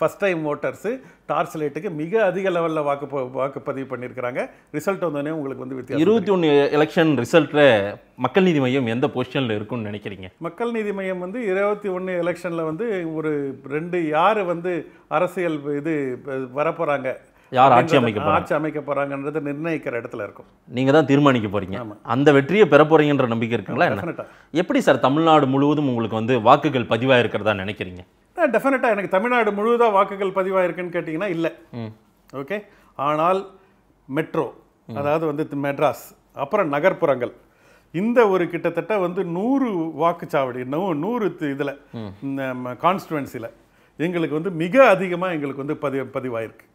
ஃபஸ்ட் டைம் ஓட்டர்ஸு டார்ச் லைட்டுக்கு மிக அதிக லெவலில் வாக்கு வாக்குப்பதிவு பண்ணியிருக்கிறாங்க ரிசல்ட் வந்தோடனே உங்களுக்கு வந்து வித்தியாசம் இருபத்தி ஒன்று எலெக்ஷன் ரிசல்ட்டில் மக்கள் நீதி மையம் எந்த பொசிஷனில் இருக்கும்னு நினைக்கிறீங்க மக்கள் நீதி மையம் வந்து இருபத்தி ஒன்று எலெக்ஷனில் வந்து ஒரு ரெண்டு யார் வந்து அரசியல் இது வரப்போகிறாங்க யார் ஆட்சி அமைக்க ஆட்சி அமைக்க போகிறாங்கன்றது நிர்ணயிக்கிற இடத்துல இருக்கும் நீங்கள் தான் தீர்மானிக்க போகிறீங்க அந்த வெற்றியை பெற போகிறீங்கன்ற நம்பிக்கை இருக்குங்களா என்ன எப்படி சார் தமிழ்நாடு முழுவதும் உங்களுக்கு வந்து வாக்குகள் பதிவாக இருக்கிறதா நினைக்கிறீங்க டெஃபினட்டாக எனக்கு தமிழ்நாடு முழுவதாக வாக்குகள் பதிவாக இருக்குன்னு கேட்டிங்கன்னா இல்லை ஓகே ஆனால் மெட்ரோ அதாவது வந்து மெட்ராஸ் அப்புறம் நகர்ப்புறங்கள் இந்த ஒரு கிட்டத்தட்ட வந்து நூறு வாக்குச்சாவடி நூறு இதில் கான்ஸ்டுவன்சியில் எங்களுக்கு வந்து மிக அதிகமாக எங்களுக்கு வந்து பதிவு பதிவாயிருக்கு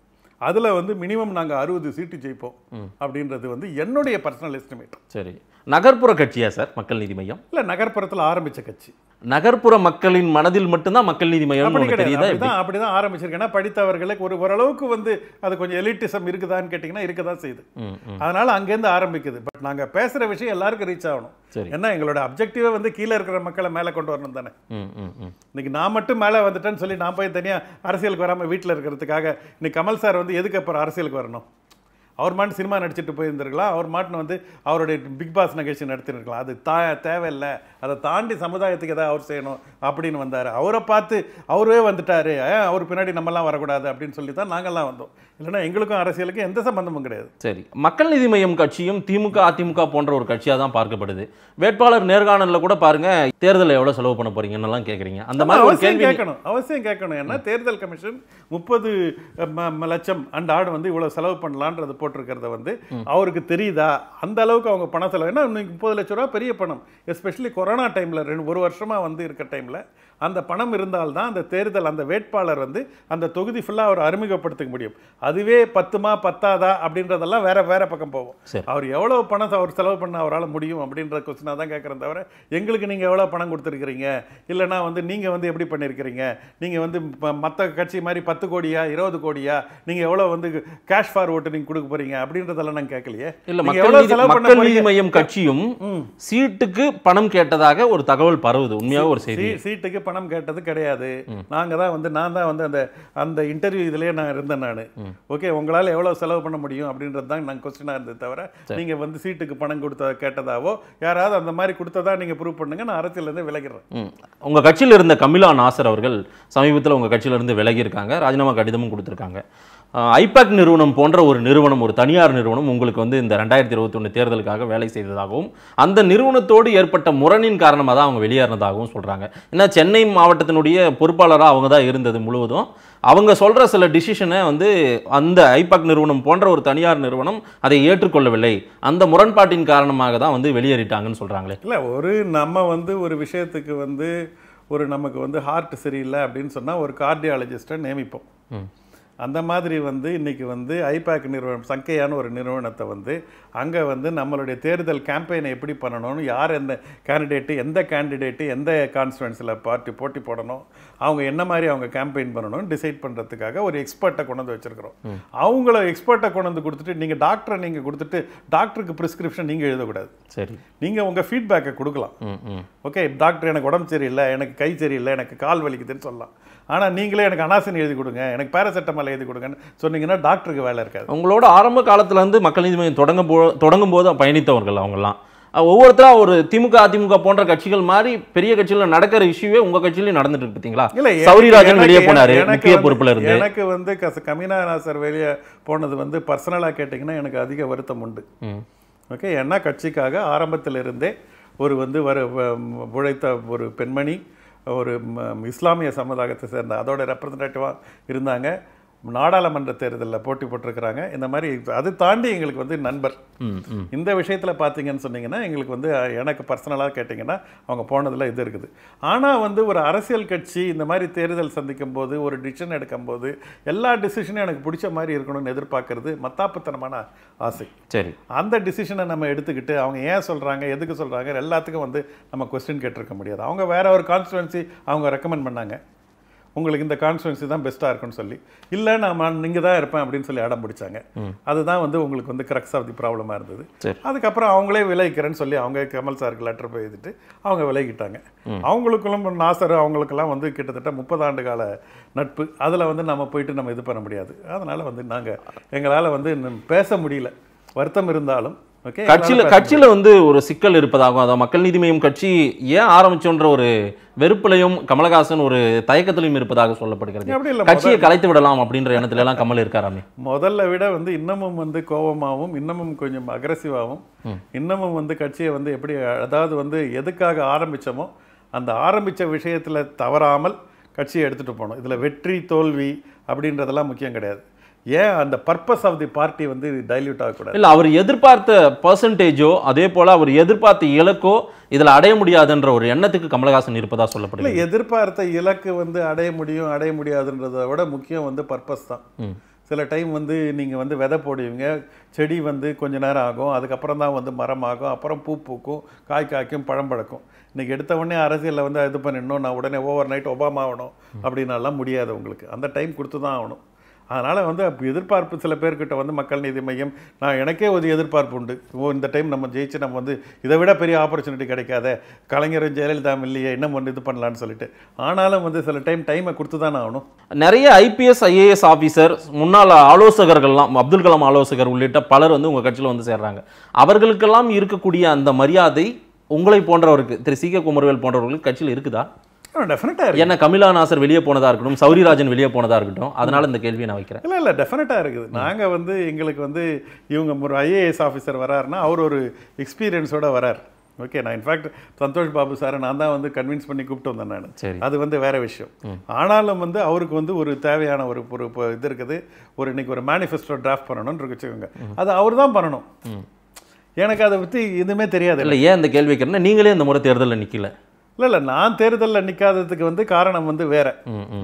அதில் வந்து மினிமம் நாங்கள் அறுபது சீட்டு ஜெயிப்போம் அப்படின்றது வந்து என்னுடைய பர்சனல் எஸ்டிமேட் சரி நகர்ப்புற கட்சியா சார் மக்கள் நீதி மையம் இல்லை நகர்ப்புறத்தில் ஆரம்பித்த கட்சி நகர்ப்புற மக்களின் மனதில் மட்டும்தான் மக்கள் நீதி மையம் அப்படிதான் அப்படிதான் ஆரம்பிச்சிருக்கேன்னா படித்தவர்களுக்கு ஒரு ஓரளவுக்கு வந்து அது கொஞ்சம் எலிட்டிசம் இருக்குதான்னு கேட்டீங்கன்னா இருக்க தான் செய்யுது அதனால அங்கேருந்து ஆரம்பிக்குது பட் நாங்க பேசுற விஷயம் எல்லாருக்கும் ரீச் ஆகணும் ஏன்னா எங்களோட அப்ஜெக்டிவே வந்து கீழே இருக்கிற மக்களை மேலே கொண்டு வரணும் தானே இன்னைக்கு நான் மட்டும் மேலே வந்துட்டேன்னு சொல்லி நான் போய் தனியா அரசியலுக்கு வராம வீட்டில் இருக்கிறதுக்காக இன்னைக்கு கமல் சார் வந்து எதுக்கு அப்புறம் அரசியலுக்கு வரணும் அவர் மாட்டு சினிமா நடிச்சிட்டு போயிருந்திருக்கலாம் அவர் மாட்டு வந்து அவருடைய பிக் பாஸ் நிகழ்ச்சி நடத்திருக்கலாம் அது தா தேவையில்லை அதை தாண்டி சமுதாயத்துக்கு எதாவது அவர் செய்யணும் அப்படின்னு வந்தார் அவரை பார்த்து அவரே வந்துட்டார் அவர் பின்னாடி நம்மலாம் வரக்கூடாது அப்படின்னு சொல்லி தான் நாங்கள்லாம் வந்தோம் இல்லைன்னா எங்களுக்கும் அரசியலுக்கும் எந்த சம்பந்தமும் கிடையாது சரி மக்கள் நீதி மையம் கட்சியும் திமுக அதிமுக போன்ற ஒரு கட்சியாக தான் பார்க்கப்படுது வேட்பாளர் நேர்காணலில் கூட பாருங்க தேர்தல் எவ்வளோ செலவு பண்ண போறீங்கன்னெல்லாம் கேட்குறீங்க அந்த மாதிரி ஒரு கேள்வி கேட்கணும் அவசியம் கேட்கணும் ஏன்னா தேர்தல் கமிஷன் முப்பது லட்சம் அண்ட் ஆடு வந்து இவ்வளோ செலவு பண்ணலான்றது போட்டிருக்கிறத வந்து அவருக்கு தெரியுதா அந்த அளவுக்கு அவங்க பணம் செலவு ஏன்னா இன்னைக்கு முப்பது லட்ச ரூபா பெரிய பணம் எஸ்பெஷலி கொரோனா டைமில் ரெண்டு ஒரு வருஷமாக வந்து இருக்க டைம் டைமில் அந்த பணம் இருந்தால் தான் அந்த தேர்தல் அந்த வேட்பாளர் வந்து அந்த தொகுதி ஃபுல்லாக அவர் அறிமுகப்படுத்திக்க முடியும் அதுவே பத்துமா பத்தாதா அப்படின்றதெல்லாம் வேற வேற பக்கம் போவோம் அவர் எவ்வளோ பணம் அவர் செலவு பண்ண அவரால் முடியும் அப்படின்ற கொஸ்டினாக தான் கேட்குறேன் தவிர எங்களுக்கு நீங்கள் எவ்வளோ பணம் கொடுத்துருக்கிறீங்க இல்லைனா வந்து நீங்கள் வந்து எப்படி பண்ணியிருக்கிறீங்க நீங்கள் வந்து மற்ற கட்சி மாதிரி பத்து கோடியா இருபது கோடியா நீங்கள் எவ்வளோ வந்து கேஷ் ஃபார் ஓட்டு நீங்கள் கொடுக்க போகிறீங்க அப்படின்றதெல்லாம் நான் கேட்கலையே இல்லை எவ்வளோ செலவு நீதி மையம் கட்சியும் சீட்டுக்கு பணம் கேட்டதாக ஒரு தகவல் பரவுது உண்மையாக ஒரு செய்தி சீட்டுக்கு பணம் கேட்டது கிடையாது நாங்கள் தான் வந்து நான் தான் வந்து அந்த அந்த இன்டர்வியூ இதிலே நான் இருந்தேன் நான் ஓகே உங்களால் எவ்வளோ செலவு பண்ண முடியும் அப்படின்றது தான் நாங்கள் கொஸ்டினாக இருந்தது தவிர நீங்கள் வந்து சீட்டுக்கு பணம் கொடுத்த கேட்டதாவோ யாராவது அந்த மாதிரி கொடுத்ததா நீங்கள் ப்ரூவ் பண்ணுங்க நான் அரசியலேருந்து விலகிறேன் உங்கள் கட்சியில் இருந்த கமிலா நாசர் அவர்கள் சமீபத்தில் உங்கள் கட்சியிலேருந்து விலகியிருக்காங்க ராஜினாமா கடிதமும் கொடுத்துருக்காங்க ஐபேக் நிறுவனம் போன்ற ஒரு நிறுவனம் ஒரு தனியார் நிறுவனம் உங்களுக்கு வந்து இந்த ரெண்டாயிரத்தி இருபத்தொன்று தேர்தலுக்காக வேலை செய்ததாகவும் அந்த நிறுவனத்தோடு ஏற்பட்ட முரணின் காரணமாக தான் அவங்க வெளியேறினதாகவும் சொல்கிறாங்க ஏன்னா சென்னை மாவட்டத்தினுடைய பொறுப்பாளராக அவங்க தான் இருந்தது முழுவதும் அவங்க சொல்கிற சில டிசிஷனை வந்து அந்த ஐபாக் நிறுவனம் போன்ற ஒரு தனியார் நிறுவனம் அதை ஏற்றுக்கொள்ளவில்லை அந்த முரண்பாட்டின் காரணமாக தான் வந்து வெளியேறிட்டாங்கன்னு சொல்கிறாங்களே இல்லை ஒரு நம்ம வந்து ஒரு விஷயத்துக்கு வந்து ஒரு நமக்கு வந்து ஹார்ட் சரியில்லை அப்படின்னு சொன்னால் ஒரு கார்டியாலஜிஸ்ட்டை நியமிப்போம் அந்த மாதிரி வந்து இன்றைக்கி வந்து ஐபேக் நிறுவனம் சங்கையான ஒரு நிறுவனத்தை வந்து அங்கே வந்து நம்மளுடைய தேர்தல் கேம்பெயினை எப்படி பண்ணணும்னு யார் எந்த கேண்டிடேட்டு எந்த கேண்டிடேட்டு எந்த கான்ஸ்டுவன்ஸில் பார்ட்டி போட்டி போடணும் அவங்க என்ன மாதிரி அவங்க கேம்பெயின் பண்ணணும்னு டிசைட் பண்ணுறதுக்காக ஒரு எக்ஸ்பர்ட்டை கொண்டு வந்து வச்சுருக்குறோம் அவங்கள எக்ஸ்பர்ட்டை கொண்டு வந்து கொடுத்துட்டு நீங்கள் டாக்டரை நீங்கள் கொடுத்துட்டு டாக்டருக்கு ப்ரிஸ்கிரிப்ஷன் நீங்கள் எழுதக்கூடாது சரி நீங்கள் உங்கள் ஃபீட்பேக்கை கொடுக்கலாம் ஓகே டாக்டர் எனக்கு உடம்பு சரியில்லை எனக்கு கை சரியில்லை எனக்கு கால் வலிக்குதுன்னு சொல்லலாம் ஆனால் நீங்களே எனக்கு அனாசின் எழுதி கொடுங்க எனக்கு பேராசெட்டமால் எழுதி கொடுங்கன்னு சொன்னீங்கன்னா டாக்டருக்கு வேலை இருக்காது உங்களோட ஆரம்ப காலத்துலேருந்து மக்கள் நீதி மையம் தொடங்கும் போ தொடங்கும் போது பயணித்தவர்கள் அவங்கெல்லாம் ஒவ்வொருத்தரும் ஒரு திமுக அதிமுக போன்ற கட்சிகள் மாதிரி பெரிய கட்சியில் நடக்கிற இஷ்யூவே உங்கள் கட்சியிலையும் நடந்துட்டு இருக்கு பார்த்தீங்களா இல்லை சௌரிராஜன் வெளியே போனார் முக்கிய பொறுப்பில் இருந்து எனக்கு வந்து சார் வெளியே போனது வந்து பர்சனலாக கேட்டிங்கன்னா எனக்கு அதிக வருத்தம் உண்டு ஓகே ஏன்னா கட்சிக்காக ஆரம்பத்தில் இருந்தே ஒரு வந்து வர உழைத்த ஒரு பெண்மணி ஒரு இஸ்லாமிய சமுதாயத்தை சேர்ந்த அதோட ரெப்ரசன்டேட்டிவாக இருந்தாங்க நாடாளுமன்ற தேர்தலில் போட்டி போட்டிருக்கிறாங்க இந்த மாதிரி அது தாண்டி எங்களுக்கு வந்து நண்பர் இந்த விஷயத்தில் பார்த்தீங்கன்னு சொன்னீங்கன்னா எங்களுக்கு வந்து எனக்கு பர்சனலாக கேட்டிங்கன்னா அவங்க போனதில் இது இருக்குது ஆனால் வந்து ஒரு அரசியல் கட்சி இந்த மாதிரி தேர்தல் சந்திக்கும் போது ஒரு டிசிஷன் எடுக்கும்போது எல்லா டிசிஷனும் எனக்கு பிடிச்ச மாதிரி இருக்கணும்னு எதிர்பார்க்கறது மத்தாப்புத்தனமான ஆசை சரி அந்த டிசிஷனை நம்ம எடுத்துக்கிட்டு அவங்க ஏன் சொல்கிறாங்க எதுக்கு சொல்கிறாங்க எல்லாத்துக்கும் வந்து நம்ம கொஸ்டின் கேட்டிருக்க முடியாது அவங்க வேற ஒரு கான்ஸ்டுவன்சி அவங்க ரெக்கமெண்ட் பண்ணாங்க உங்களுக்கு இந்த கான்ஸ்டுவன்சி தான் பெஸ்ட்டாக இருக்கும்னு சொல்லி இல்லை நான் நீங்கள் தான் இருப்பேன் அப்படின்னு சொல்லி அடம் பிடிச்சாங்க அதுதான் வந்து உங்களுக்கு வந்து கிரக்ஸ் ஆஃப் தி ப்ராப்ளமாக இருந்தது அதுக்கப்புறம் அவங்களே விலகிக்கிறேன்னு சொல்லி அவங்க கமல் சாருக்கு லெட்டர் போய் எழுதிட்டு அவங்க விலகிட்டாங்க அவங்களுக்குலாம் நாசர் அவங்களுக்கெல்லாம் வந்து கிட்டத்தட்ட முப்பது ஆண்டு கால நட்பு அதில் வந்து நம்ம போயிட்டு நம்ம இது பண்ண முடியாது அதனால் வந்து நாங்கள் எங்களால் வந்து பேச முடியல வருத்தம் இருந்தாலும் கட்சியில் கட்சியில் வந்து ஒரு சிக்கல் இருப்பதாகவும் அதாவது மக்கள் நீதி மையம் கட்சி ஏன் ஆரம்பிச்சோன்ற ஒரு வெறுப்புலையும் கமலஹாசன் ஒரு தயக்கத்திலையும் இருப்பதாக சொல்லப்படுகிறது கட்சியை கலைத்து விடலாம் அப்படின்ற எண்ணத்துல எல்லாம் கமல் இருக்காராமே முதல்ல விட வந்து இன்னமும் வந்து கோபமாகவும் இன்னமும் கொஞ்சம் அக்ரஸிவாகவும் இன்னமும் வந்து கட்சியை வந்து எப்படி அதாவது வந்து எதுக்காக ஆரம்பித்தோமோ அந்த ஆரம்பித்த விஷயத்தில் தவறாமல் கட்சியை எடுத்துகிட்டு போகணும் இதில் வெற்றி தோல்வி அப்படின்றதெல்லாம் முக்கியம் கிடையாது ஏன் அந்த பர்பஸ் ஆஃப் தி பார்ட்டி வந்து டைல்யூட் ஆகக்கூடாது இல்லை அவர் எதிர்பார்த்த பர்சன்டேஜோ அதே போல் அவர் எதிர்பார்த்த இலக்கோ இதில் அடைய முடியாதுன்ற ஒரு எண்ணத்துக்கு கமலஹாசன் இருப்பதாக சொல்லப்படுது எதிர்பார்த்த இலக்கு வந்து அடைய முடியும் அடைய முடியாதுன்றதை விட முக்கியம் வந்து பர்பஸ் தான் சில டைம் வந்து நீங்கள் வந்து விதை போடுவீங்க செடி வந்து கொஞ்ச நேரம் ஆகும் அதுக்கப்புறம் தான் வந்து மரம் ஆகும் அப்புறம் பூ பூக்கும் காய் காய்க்கும் பழம் பழக்கும் இன்றைக்கி எடுத்த உடனே அரசியலில் வந்து இது பண்ணிடணும் நான் உடனே ஓவர் நைட் ஒபாமா ஆகணும் அப்படின்னாலாம் முடியாது உங்களுக்கு அந்த டைம் கொடுத்து தான் ஆகணும் அதனால் வந்து அப்போ எதிர்பார்ப்பு சில பேர்கிட்ட வந்து மக்கள் நீதி மையம் நான் எனக்கே ஒரு எதிர்பார்ப்பு உண்டு ஓ இந்த டைம் நம்ம ஜெயிச்சு நம்ம வந்து இதை விட பெரிய ஆப்பர்ச்சுனிட்டி கிடைக்காத கலைஞர் ஜெயலலிதா இல்லையே என்ன ஒன்று இது பண்ணலான்னு சொல்லிட்டு ஆனாலும் வந்து சில டைம் டைமை கொடுத்து தானே ஆகணும் நிறைய ஐபிஎஸ் ஐஏஎஸ் ஆஃபீஸர் முன்னாள் ஆலோசகர்கள்லாம் அப்துல் கலாம் ஆலோசகர் உள்ளிட்ட பலர் வந்து உங்கள் கட்சியில் வந்து சேர்றாங்க அவர்களுக்கெல்லாம் இருக்கக்கூடிய அந்த மரியாதை உங்களை போன்றவருக்கு திரு சி கே குமரவேல் போன்றவர்களுக்கு கட்சியில் இருக்குதா டெஃபினட்டாக ஏன்னா கமலாநாசர் வெளியே போனதாக இருக்கட்டும் சௌரிராஜன் வெளியே போனதாக இருக்கட்டும் அதனால் இந்த கேள்வியை நான் வைக்கிறேன் இல்லை இல்லை டெஃபினட்டாக இருக்குது நாங்கள் வந்து எங்களுக்கு வந்து இவங்க ஒரு ஐஏஎஸ் ஆஃபீஸர் வராருன்னா அவர் ஒரு எக்ஸ்பீரியன்ஸோட வரார் ஓகே நான் இன்ஃபேக்ட் சந்தோஷ் பாபு சாரை நான் தான் வந்து கன்வின்ஸ் பண்ணி கூப்பிட்டு வந்தேன் நான் அது வந்து வேற விஷயம் ஆனாலும் வந்து அவருக்கு வந்து ஒரு தேவையான ஒரு ஒரு இது இருக்குது ஒரு இன்னைக்கு ஒரு மேனிஃபெஸ்டோ டிராஃப்ட் பண்ணணும்னு வச்சுக்கோங்க அது அவர் தான் பண்ணணும் எனக்கு அதை பற்றி எதுவுமே தெரியாது இல்லை ஏன் அந்த கேள்வி கேட்குறேன்னா நீங்களே இந்த முறை தேர்தலில் நிற்கல இல்லை இல்லை நான் தேர்தலில் நிற்காததுக்கு வந்து காரணம் வந்து வேறு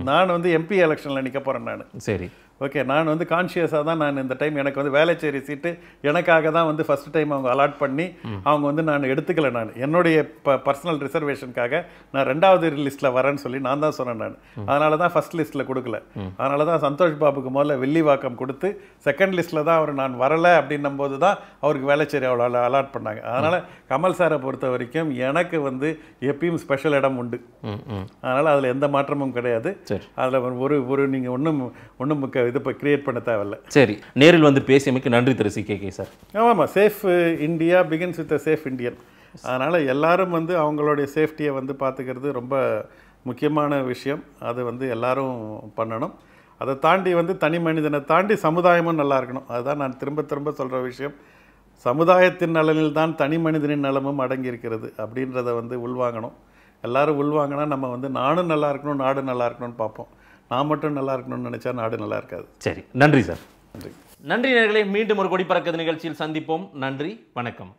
நான் வந்து எம்பி எலெக்ஷனில் நிற்க போகிறேன் நான் சரி ஓகே நான் வந்து கான்ஷியஸாக தான் நான் இந்த டைம் எனக்கு வந்து வேலைச்சேரி சீட்டு எனக்காக தான் வந்து ஃபஸ்ட் டைம் அவங்க அலாட் பண்ணி அவங்க வந்து நான் எடுத்துக்கல நான் என்னுடைய ப பர்சனல் ரிசர்வேஷனுக்காக நான் ரெண்டாவது லிஸ்ட்டில் வரேன்னு சொல்லி நான் தான் சொன்னேன் நான் அதனால தான் ஃபஸ்ட் லிஸ்ட்டில் கொடுக்கல அதனால தான் சந்தோஷ் பாபுக்கு முதல்ல வெள்ளிவாக்கம் கொடுத்து செகண்ட் லிஸ்ட்டில் தான் அவர் நான் வரலை அப்படின்னும் போது தான் அவருக்கு வேலைச்சேரி அவ்வளோ அலாட் பண்ணாங்க அதனால் கமல் சாரை பொறுத்த வரைக்கும் எனக்கு வந்து எப்பயும் ஸ்பெஷல் இடம் உண்டு அதனால் அதில் எந்த மாற்றமும் கிடையாது அதில் ஒரு ஒரு நீங்கள் ஒன்றும் ஒன்றும் இது இப்போ கிரியேட் பண்ண தேவையில்ல சரி நேரில் வந்து பேசியமைக்கு நன்றி திரு சி கே கே சார் ஆமாம் safe India begins with safe Indian அதனால் எல்லாரும் வந்து அவங்களுடைய சேஃப்டியை வந்து பார்த்துக்கிறது ரொம்ப முக்கியமான விஷயம் அது வந்து எல்லாரும் பண்ணணும் அதை தாண்டி வந்து தனி மனிதனை தாண்டி சமுதாயமும் நல்லா இருக்கணும் அதுதான் நான் திரும்ப திரும்ப சொல்கிற விஷயம் சமுதாயத்தின் நலனில் தான் தனி மனிதனின் நலமும் அடங்கியிருக்கிறது அப்படின்றத வந்து உள்வாங்கணும் எல்லோரும் உள்வாங்கினா நம்ம வந்து நானும் நல்லா இருக்கணும் நாடும் நல்லா இருக்கணும்னு பார்ப்போம் நான் மட்டும் நல்லா இருக்கணும்னு நினச்சா நாடு நல்லா இருக்காது சரி நன்றி சார் நன்றி நன்றி நேர்களை மீண்டும் ஒரு கொடி பறக்கிறது நிகழ்ச்சியில் சந்திப்போம் நன்றி வணக்கம்